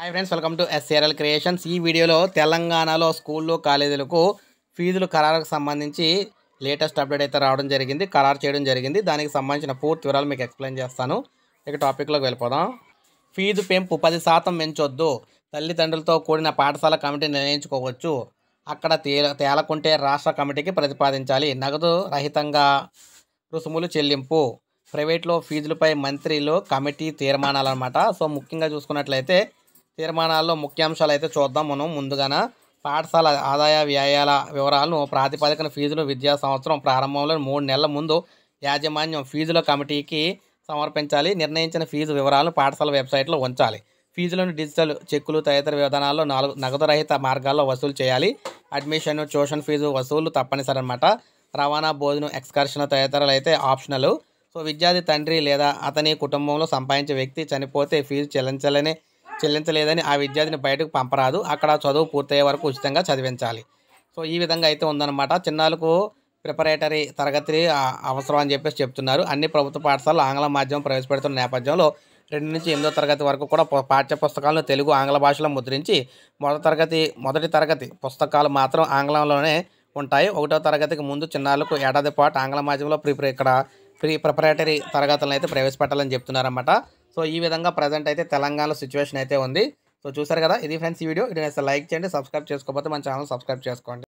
hi friends welcome to S A R L creations ఈ వీడియోలో తెలంగాణలో స్కూళ్ళు కాలేజీలకు ఫీజులు ఖరారుకు సంబంధించి లేటెస్ట్ అప్డేట్ అయితే రావడం జరిగింది ఖరారు చేయడం జరిగింది దానికి సంబంధించిన పూర్తి వివరాలు మీకు ఎక్స్ప్లెయిన్ చేస్తాను ఇక టాపిక్లోకి వెళ్ళిపోదాం ఫీజు పెంపు పది శాతం పెంచొద్దు తల్లిదండ్రులతో కూడిన పాఠశాల కమిటీ నిర్ణయించుకోవచ్చు అక్కడ తేల తేలకుంటే రాష్ట్ర కమిటీకి ప్రతిపాదించాలి నగదు రహితంగా రుసుములు చెల్లింపు ప్రైవేట్లో ఫీజులపై మంత్రిలో కమిటీ తీర్మానాలు అన్నమాట సో ముఖ్యంగా చూసుకున్నట్లయితే తీర్మానాల్లో ముఖ్యాంశాలు అయితే చూద్దాం మనం ముందుగాన పాఠశాల ఆదాయ వ్యయాల వివరాలను ప్రాతిపదికన ఫీజులు విద్యా సంవత్సరం ప్రారంభంలో మూడు నెలల ముందు యాజమాన్యం ఫీజుల కమిటీకి సమర్పించాలి నిర్ణయించిన ఫీజు వివరాలను పాఠశాల వెబ్సైట్లో ఉంచాలి ఫీజులను డిజిటల్ చెక్కులు తదితర విధానాల్లో నాలుగు నగదురహిత మార్గాల్లో వసూలు చేయాలి అడ్మిషన్ ట్యూషన్ ఫీజు వసూలు తప్పనిసరి అనమాట రవాణా భోజనం ఎక్స్కర్షన్ తదితరాలు అయితే ఆప్షనల్ సో విద్యార్థి తండ్రి లేదా అతని కుటుంబంలో సంపాదించే వ్యక్తి చనిపోతే ఫీజు చెల్లించాలనే చెల్లించలేదని ఆ విద్యార్థిని బయటకు పంపరాదు అక్కడ చదువు పూర్తయ్యే వరకు ఉచితంగా చదివించాలి సో ఈ విధంగా అయితే ఉందన్నమాట చిన్నాలకు ప్రిపరేటరీ తరగతి అవసరం అని చెప్పేసి చెప్తున్నారు అన్ని ప్రభుత్వ పాఠశాలలు ఆంగ్ల మాధ్యమం ప్రవేశపెడుతున్న నేపథ్యంలో రెండు నుంచి ఎనిమిదో తరగతి వరకు కూడా పాఠ్య పుస్తకాలను తెలుగు ఆంగ్ల భాషలో ముద్రించి మొదటి తరగతి మొదటి తరగతి పుస్తకాలు మాత్రం ఆంగ్లంలోనే ఉంటాయి ఒకటో తరగతికి ముందు చిన్నారులకు ఏడాది పాటు ఆంగ్ల మాధ్యమంలో ప్రిపరే ఇక్కడ ప్రీ ప్రిపరేటరీ తరగతులను అయితే ప్రవేశపెట్టాలని చెప్తున్నారన్నమాట సో ఈ విధంగా ప్రజెంట్ అయితే తెలంగాణలో సిచ్యువేషన్ అయితే ఉంది సో చూసారు కదా ఇది ఫ్రెండ్స్ ఈ వీడియో ఇటు లైక్ చేయండి సబ్స్క్రైబ్ చేసుకోకపోతే మన ఛానల్ సబ్స్క్రైబ్ చేసుకోండి